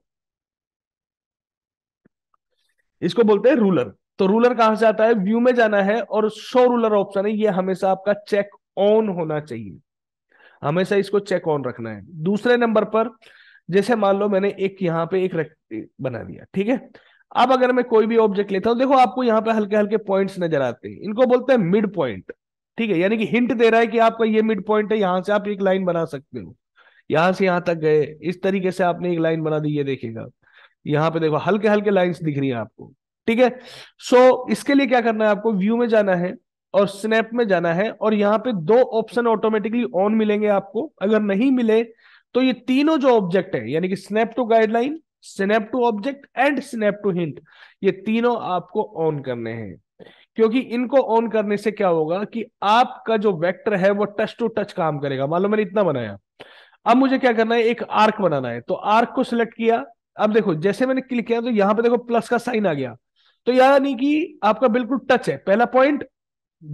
इसको बोलते हैं रूलर तो रूलर कहां से आता है व्यू में जाना है और शो रूलर ऑप्शन है ये हमेशा आपका चेक ऑन होना चाहिए हमेशा इसको चेक ऑन रखना है दूसरे नंबर पर जैसे मान लो मैंने एक यहाँ पे एक बना दिया ठीक है अब अगर मैं कोई भी ऑब्जेक्ट लेता हूं देखो आपको यहाँ पे हल्के हल्के पॉइंट्स नजर आते हैं इनको बोलते हैं मिड पॉइंट ठीक है यानी कि हिंट दे रहा है कि आपका ये मिड पॉइंट है यहां से आप एक लाइन बना सकते हो यहां से यहां तक गए इस तरीके से आपने एक लाइन बना दी ये देखेगा यहाँ पे देखो हल्के हल्के लाइन दिख रही है आपको ठीक है सो इसके लिए क्या करना है आपको व्यू में जाना है और स्नैप में जाना है और यहाँ पे दो ऑप्शन ऑटोमेटिकली ऑन मिलेंगे आपको अगर नहीं मिले तो ये तीनों जो ऑब्जेक्ट है यानी कि snap to guideline snap to object and snap to hint ये तीनों आपको ऑन करने हैं क्योंकि इनको ऑन करने से क्या होगा कि आपका जो वेक्टर है वो टच टू टच काम करेगा मान लो मैंने इतना बनाया अब मुझे क्या करना है एक आर्क बनाना है तो आर्क को सिलेक्ट किया अब देखो जैसे मैंने क्लिक किया तो यहां पे देखो प्लस का साइन आ गया तो यानी कि आपका बिल्कुल टच है पहला पॉइंट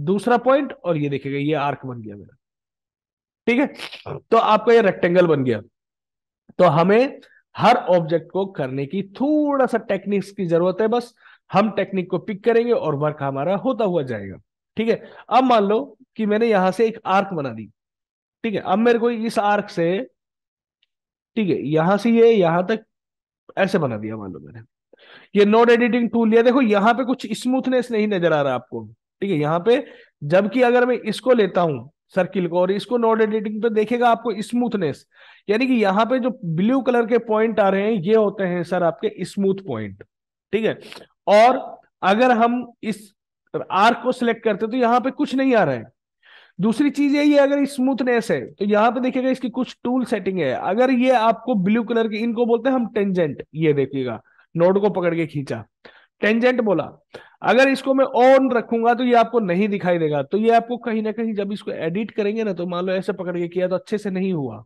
दूसरा पॉइंट और ये देखिएगा ये आर्क बन गया मेरा ठीक है तो आपका ये रेक्टेंगल बन गया तो हमें हर ऑब्जेक्ट को करने की थोड़ा सा टेक्निक्स की जरूरत है बस हम टेक्निक को पिक करेंगे और वर्क हमारा होता हुआ जाएगा ठीक है अब मान लो कि मैंने यहां से एक आर्क बना दी ठीक है अब मेरे को इस आर्क से ठीक है यहां से ये यहां तक ऐसे बना दिया मान लो मैंने ये नोट एडिटिंग टूल लिया देखो यहां पे कुछ स्मूथनेस नहीं नजर आ रहा आपको ठीक है यहाँ पे जबकि अगर मैं इसको लेता हूं सर्किल को और इसको नोड एडिटिंग पे देखेगा आपको स्मूथनेस यानी कि यहाँ पे जो ब्लू कलर के पॉइंट आ रहे हैं ये होते हैं सर आपके स्मूथ पॉइंट ठीक है और अगर हम इस आर्क को सिलेक्ट करते तो यहाँ पे कुछ नहीं आ रहा है दूसरी चीज ये है अगर स्मूथनेस है तो यहाँ पे देखिएगा इसकी कुछ टूल सेटिंग है अगर ये आपको ब्लू कलर के इनको बोलते हैं हम टेंजेंट ये देखिएगा नोड को पकड़ के खींचा टेंजेंट बोला अगर इसको मैं ऑन रखूंगा तो ये आपको नहीं दिखाई देगा तो ये आपको कहीं ना कहीं जब इसको एडिट करेंगे ना तो मान लो ऐसे पकड़ के किया तो अच्छे से नहीं हुआ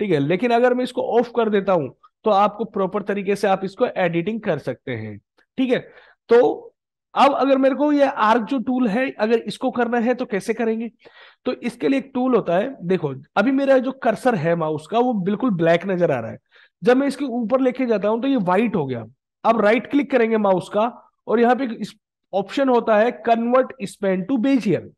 ठीक है लेकिन अगर मैं इसको ऑफ कर देता हूं तो आपको प्रॉपर तरीके से आप इसको एडिटिंग कर सकते हैं ठीक है तो अब अगर मेरे को ये आर्क जो टूल है अगर इसको करना है तो कैसे करेंगे तो इसके लिए एक टूल होता है देखो अभी मेरा जो कर्सर है माउस का वो बिल्कुल ब्लैक नजर आ रहा है जब मैं इसके ऊपर लेके जाता हूं तो ये व्हाइट हो गया अब राइट क्लिक करेंगे माउस का और यहां पे ऑप्शन होता है convert span to bezier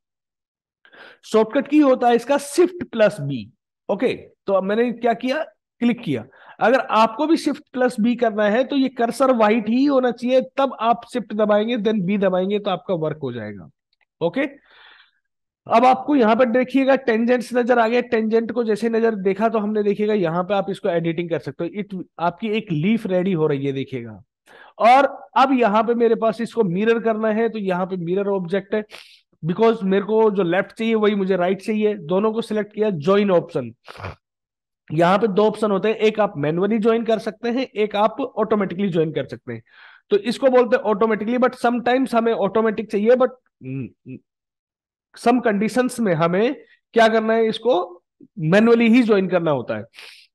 shortcut की होता है इसका शिफ्ट प्लस बी ओके तो अब मैंने क्या किया क्लिक किया अगर आपको भी शिफ्ट प्लस बी करना है तो ये कर्सर व्हाइट ही होना चाहिए तब आप शिफ्ट दबाएंगे देन बी दबाएंगे तो आपका वर्क हो जाएगा ओके अब आपको यहां पर देखिएगा टेंजेंट्स नजर आ गया टेंजेंट को जैसे नजर देखा तो हमने देखिएगा यहां पे आप इसको एडिटिंग कर सकते हो इट आपकी एक लीफ रेडी हो रही है देखिएगा और अब यहां पे मेरे पास इसको मिरर करना है तो यहाँ पे मिरर ऑब्जेक्ट है बिकॉज मेरे को जो लेफ्ट चाहिए वही मुझे राइट right चाहिए दोनों को सिलेक्ट किया ज्वाइन ऑप्शन यहाँ पे दो ऑप्शन होते हैं एक आप मैनुअली ज्वाइन कर सकते हैं एक आप ऑटोमेटिकली ज्वाइन कर सकते हैं तो इसको बोलते हैं ऑटोमेटिकली बट समटाइम्स हमें ऑटोमेटिक चाहिए बट सम कंडीशंस में हमें क्या करना है इसको मैनुअली ही ज्वाइन करना होता है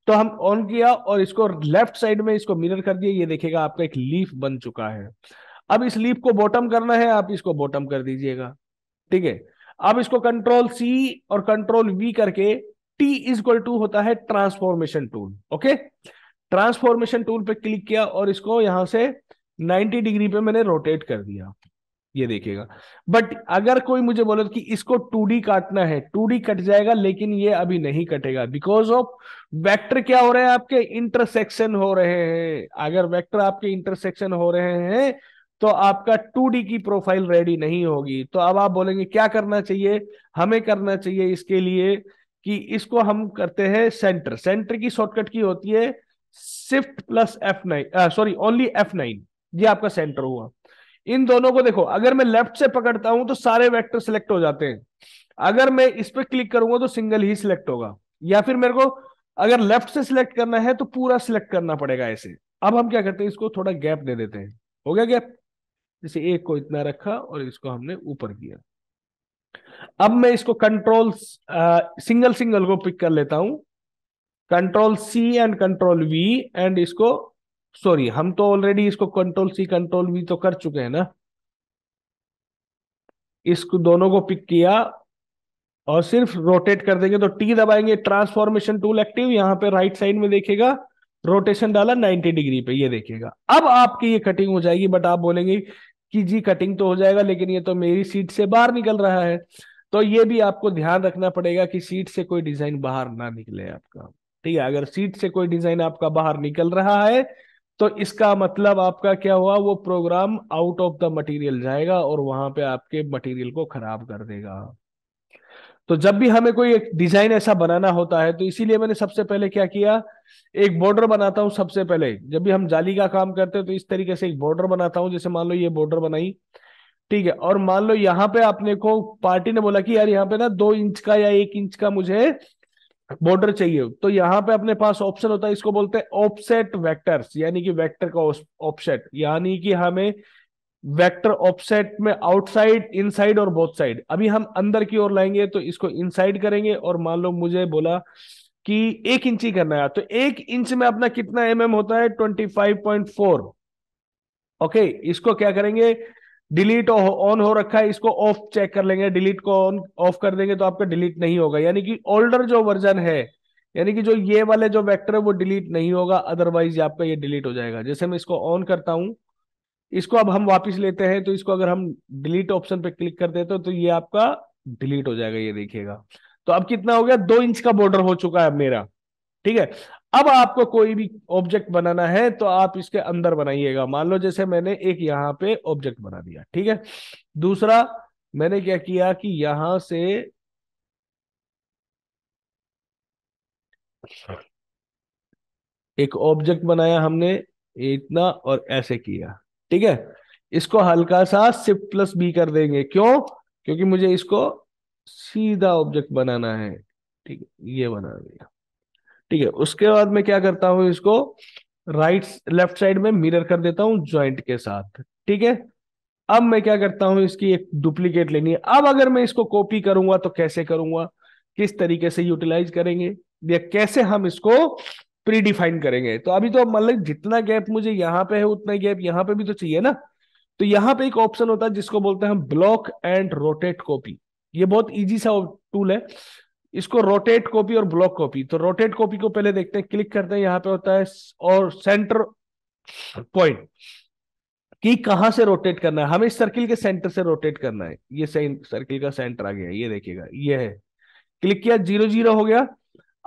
तो हम ऑन किया और इसको लेफ्ट साइड में इसको मिरर कर दिया ये देखेगा आपका एक लीफ बन चुका है अब इस लीफ को बॉटम करना है आप इसको बॉटम कर दीजिएगा ठीक है अब इसको कंट्रोल सी और कंट्रोल वी करके टी इज इक्वल टू होता है transformation tool okay transformation tool पे क्लिक किया और इसको यहां से 90 डिग्री पे मैंने रोटेट कर दिया ये देखिएगा बट अगर कोई मुझे बोले कि इसको टू काटना है टू कट जाएगा लेकिन ये अभी नहीं कटेगा बिकॉज ऑफ वेक्टर क्या हो रहे हैं आपके इंटरसेक्शन हो रहे हैं अगर वेक्टर आपके इंटरसेक्शन हो रहे हैं तो आपका टू की प्रोफाइल रेडी नहीं होगी तो अब आप बोलेंगे क्या करना चाहिए हमें करना चाहिए इसके लिए कि इसको हम करते हैं सेंटर सेंटर की शॉर्टकट की होती है shift plus F nine sorry only F nine ये आपका सेंटर हुआ इन दोनों को देखो अगर मैं लेफ्ट से पकड़ता हूं तो सारे वेक्टर सिलेक्ट हो जाते हैं अगर मैं इस पर क्लिक करूंगा तो सिंगल ही सिलेक्ट होगा या फिर मेरे को अगर लेफ्ट से सिलेक्ट करना है तो पूरा सिलेक्ट करना पड़ेगा ऐसे अब हम क्या करते हैं इसको थोड़ा गैप दे देते हैं हो गया गैप जैसे एक को इतना रखा और इसको हमने ऊपर किया अब मैं इसको कंट्रोल सिंगल सिंगल को पिक कर लेता हूं control C and control V and इसको सॉरी हम तो ऑलरेडी इसको कंट्रोल सी कंट्रोल वी तो कर चुके हैं ना इसको दोनों को पिक किया और सिर्फ रोटेट कर देंगे तो टी दबाएंगे ट्रांसफॉर्मेशन टूल एक्टिव यहां पे राइट साइड में देखेगा रोटेशन डाला 90 डिग्री पे ये देखेगा अब आपकी ये कटिंग हो जाएगी बट आप बोलेंगे कि जी कटिंग तो हो जाएगा लेकिन ये तो मेरी सीट से बाहर निकल रहा है तो ये भी आपको ध्यान रखना पड़ेगा कि सीट से कोई डिजाइन बाहर ना निकले आपका ठीक है अगर सीट से कोई डिजाइन आपका बाहर निकल रहा है तो इसका मतलब आपका क्या हुआ वो program out of the material जाएगा और वहां पे आपके मटेरियल को खराब कर देगा तो जब भी हमें कोई एक डिजाइन ऐसा बनाना होता है तो इसीलिए मैंने सबसे पहले क्या किया एक बॉर्डर बनाता हूं सबसे पहले जब भी हम जाली का काम करते हैं तो इस तरीके से एक बॉर्डर बनाता हूं जैसे मान लो ये बॉर्डर बनाई ठीक है और मान लो यहाँ पे आपने को पार्टी ने बोला कि यार यहाँ पे ना दो इंच का या एक इंच का मुझे बॉर्डर चाहिए तो यहाँ पे अपने पास ऑप्शन होता है इसको बोलते हैं ऑफसेट वेक्टर्स यानी कि वेक्टर का ऑफसेट यानी कि हमें वेक्टर ऑफसेट में आउटसाइड इनसाइड और बोथ साइड अभी हम अंदर की ओर लाएंगे तो इसको इनसाइड करेंगे और मान लो मुझे बोला कि एक इंच ही करना है तो एक इंच में अपना कितना एम mm होता है twenty five point four okay इसको क्या करेंगे डिलीट ऑन हो रखा है इसको ऑफ चेक कर लेंगे डिलीट को ऑन ऑफ कर देंगे तो आपका डिलीट नहीं होगा यानी कि ओल्डर जो वर्जन है यानी कि जो ये वाले जो वेक्टर है वो डिलीट नहीं होगा अदरवाइज आपका ये डिलीट हो जाएगा जैसे मैं इसको ऑन करता हूं इसको अब हम वापस लेते हैं तो इसको अगर हम डिलीट ऑप्शन पे क्लिक कर देते हैं तो ये आपका डिलीट हो जाएगा ये देखिएगा तो अब कितना हो गया दो इंच का बॉर्डर हो चुका है मेरा ठीक है अब आपको कोई भी ऑब्जेक्ट बनाना है तो आप इसके अंदर बनाइएगा मान लो जैसे मैंने एक यहां पे ऑब्जेक्ट बना दिया ठीक है दूसरा मैंने क्या किया कि यहां से एक ऑब्जेक्ट बनाया हमने इतना और ऐसे किया ठीक है इसको हल्का सा सिफ्ट प्लस बी कर देंगे क्यों क्योंकि मुझे इसको सीधा ऑब्जेक्ट बनाना है ठीक है ये बना दिया ठीक है उसके बाद में क्या करता हूं इसको राइट लेफ्ट साइड में मिरर कर देता हूं ज्वाइंट के साथ ठीक है अब मैं क्या करता हूं इसकी एक डुप्लीकेट लेनी है अब अगर मैं इसको कॉपी करूंगा तो कैसे करूंगा किस तरीके से यूटिलाइज करेंगे या कैसे हम इसको प्रीडिफाइन करेंगे तो अभी तो मतलब जितना गैप मुझे यहां पे है उतना गैप यहां पे भी तो चाहिए ना तो यहां पे एक ऑप्शन होता है जिसको बोलते हैं हम ब्लॉक एंड रोटेट कॉपी ये बहुत इजी सा टूल है इसको रोटेट कॉपी और ब्लॉक कॉपी तो रोटेट कॉपी को पहले देखते हैं क्लिक करते हैं यहाँ पे होता है और सेंटर पॉइंट कि कहा से रोटेट करना है हमें इस सर्किल के सेंटर से रोटेट करना है ये सर्किल का सेंटर आ गया ये देखिएगा ये है क्लिक किया जीरो जीरो हो गया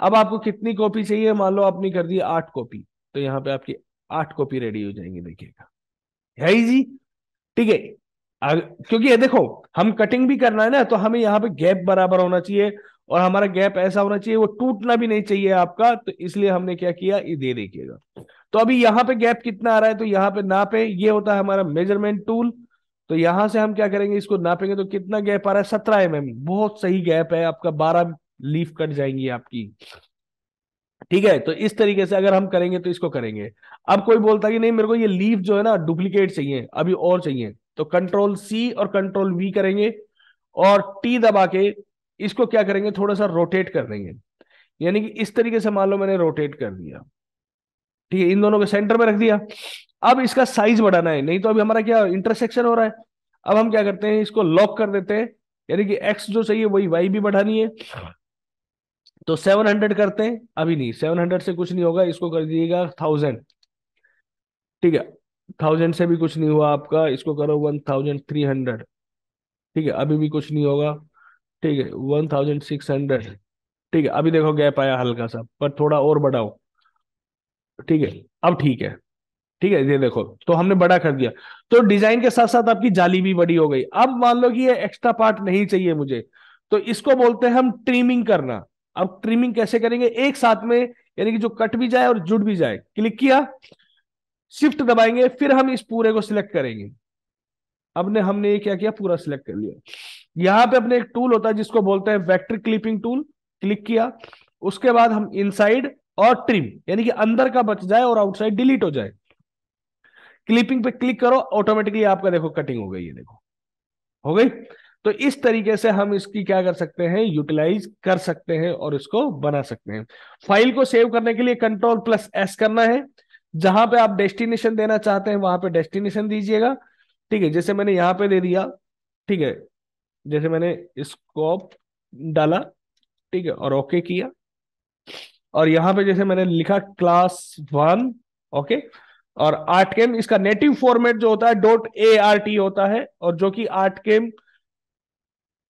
अब आपको कितनी कॉपी चाहिए मान लो आपने कर दी आठ कॉपी तो यहाँ पे आपकी आठ कॉपी रेडी हो जाएंगी देखिएगा है जी ठीक है क्योंकि ये देखो हम कटिंग भी करना है ना तो हमें यहाँ पे गैप बराबर होना चाहिए और हमारा गैप ऐसा होना चाहिए वो टूटना भी नहीं चाहिए आपका तो इसलिए हमने क्या किया ये दे देखिएगा तो अभी यहाँ पे गैप कितना आ रहा है तो यहाँ पे नापे ये होता है हमारा मेजरमेंट टूल तो यहां से हम क्या करेंगे इसको नापेंगे तो कितना गैप आ रहा है सत्रह एम mm, एम बहुत सही गैप है आपका बारह लीफ कट जाएंगी आपकी ठीक है तो इस तरीके से अगर हम करेंगे तो इसको करेंगे अब कोई बोलता कि नहीं मेरे को ये लीफ जो है ना डुप्लीकेट चाहिए अभी और चाहिए तो कंट्रोल सी और कंट्रोल वी करेंगे और टी दबा के इसको क्या करेंगे थोड़ा सा रोटेट कर देंगे यानी कि इस तरीके से मान लो मैंने रोटेट कर दिया ठीक है इन दोनों को सेंटर में रख दिया अब इसका साइज बढ़ाना है नहीं तो अभी हमारा क्या इंटरसेक्शन हो रहा है अब हम क्या करते हैं इसको लॉक कर देते हैं यानी कि एक्स जो चाहिए वही वाई भी बढ़ानी है तो सेवन हंड्रेड करते हैं अभी नहीं सेवन हंड्रेड से कुछ नहीं होगा इसको कर दीजिएगा थाउजेंड ठीक है थाउजेंड से भी कुछ नहीं हुआ आपका इसको करो वन थाउजेंड थ्री हंड्रेड ठीक है अभी भी कुछ नहीं होगा ठीक है वन थाउजेंड सिक्स हंड्रेड ठीक है अभी देखो गैप आया हल्का सा पर थोड़ा और बढ़ाओ ठीक है अब ठीक है ठीक है ये देखो तो हमने बड़ा कर दिया तो डिजाइन के साथ साथ आपकी जाली भी बड़ी हो गई अब मान लो कि ये एक्स्ट्रा पार्ट नहीं चाहिए मुझे तो इसको बोलते हैं हम ट्रिमिंग करना अब ट्रिमिंग कैसे करेंगे एक साथ में यानी कि जो कट भी जाए और जुड़ भी जाए क्लिक किया शिफ्ट दबाएंगे फिर हम इस पूरे को सिलेक्ट करेंगे अब ने हमने ये क्या किया पूरा सिलेक्ट कर लिया यहां पे अपने एक टूल होता है जिसको बोलते हैं वेक्टर क्लिपिंग टूल क्लिक किया उसके बाद हम इनसाइड और ट्रिम यानी कि अंदर का बच जाए और आउटसाइड डिलीट हो जाए क्लिपिंग पे क्लिक करो ऑटोमेटिकली आपका देखो कटिंग हो गई ये देखो हो गई तो इस तरीके से हम इसकी क्या कर सकते हैं यूटिलाइज कर सकते हैं और इसको बना सकते हैं फाइल को सेव करने के लिए कंट्रोल प्लस एस करना है जहां पे आप डेस्टिनेशन देना चाहते हैं वहां पे डेस्टिनेशन दीजिएगा ठीक है जैसे मैंने यहां पे दे दिया ठीक है जैसे मैंने स्कोप डाला ठीक है और ओके किया और यहाँ पे जैसे मैंने लिखा क्लास वन ओके और आर्ट केम इसका नेटिव फॉर्मेट जो होता है डॉट ए आर टी होता है और जो कि आर्ट केम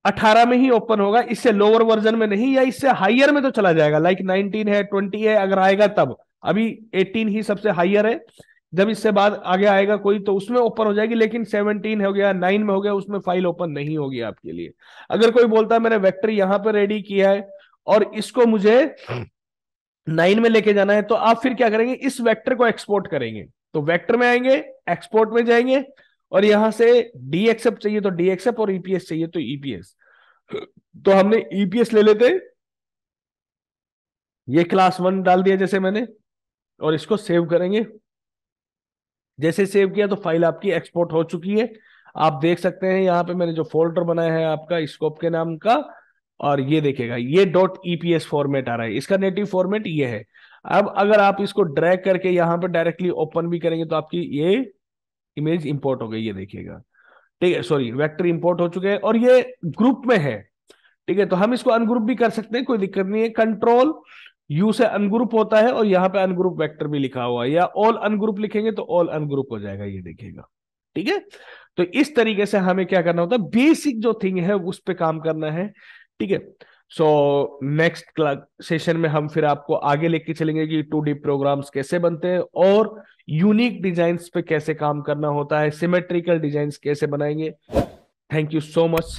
अठारह में ही ओपन होगा इससे लोअर वर्जन में नहीं या इससे हाइयर में तो चला जाएगा लाइक like नाइनटीन है ट्वेंटी है अगर आएगा तब अभी एटीन ही सबसे हाइयर है जब इससे बाद आगे आएगा कोई तो उसमें ओपन हो जाएगी लेकिन सेवनटीन हो गया नाइन में हो गया उसमें फाइल ओपन नहीं होगी आपके लिए अगर कोई बोलता है मैंने वेक्टर यहां पर रेडी किया है और इसको मुझे नाइन में लेके जाना है तो आप फिर क्या करेंगे इस वेक्टर को एक्सपोर्ट करेंगे तो वेक्टर में आएंगे एक्सपोर्ट में जाएंगे और यहां से डी एक्सएप चाहिए तो डी एक्सएप और ईपीएस e चाहिए तो ईपीएस e तो हमने ईपीएस e ले लेते ये क्लास वन डाल दिया जैसे मैंने और इसको सेव करेंगे जैसे सेव किया तो फाइल आपकी एक्सपोर्ट हो चुकी है आप देख सकते हैं यहाँ पे मैंने जो फोल्डर बनाया है आपका स्कोप के नाम का और ये देखेगा ये डॉट ईपीएस फॉर्मेट आ रहा है इसका नेटिव फॉर्मेट ये है अब अगर आप इसको ड्रैग करके यहाँ पे डायरेक्टली ओपन भी करेंगे तो आपकी ये इमेज इंपोर्ट हो गई ये देखिएगा ठीक है सॉरी वेक्टर इंपोर्ट हो चुके हैं और ये ग्रुप में है ठीक है तो हम इसको अनग्रुप भी कर सकते हैं कोई दिक्कत नहीं है कंट्रोल यू से अनग्रुप होता है और यहां पे अनग्रुप वेक्टर भी लिखा हुआ है या ऑल अनग्रुप लिखेंगे तो ऑल अनग्रुप हो जाएगा ये देखिएगा ठीक है तो इस तरीके से हमें क्या करना होता है बेसिक जो थिंग है उस पर काम करना है ठीक है सो नेक्स्ट क्लास सेशन में हम फिर आपको आगे लेके चलेंगे कि टू डी प्रोग्राम्स कैसे बनते हैं और यूनिक डिजाइन पे कैसे काम करना होता है सिमेट्रिकल डिजाइन कैसे बनाएंगे थैंक यू सो मच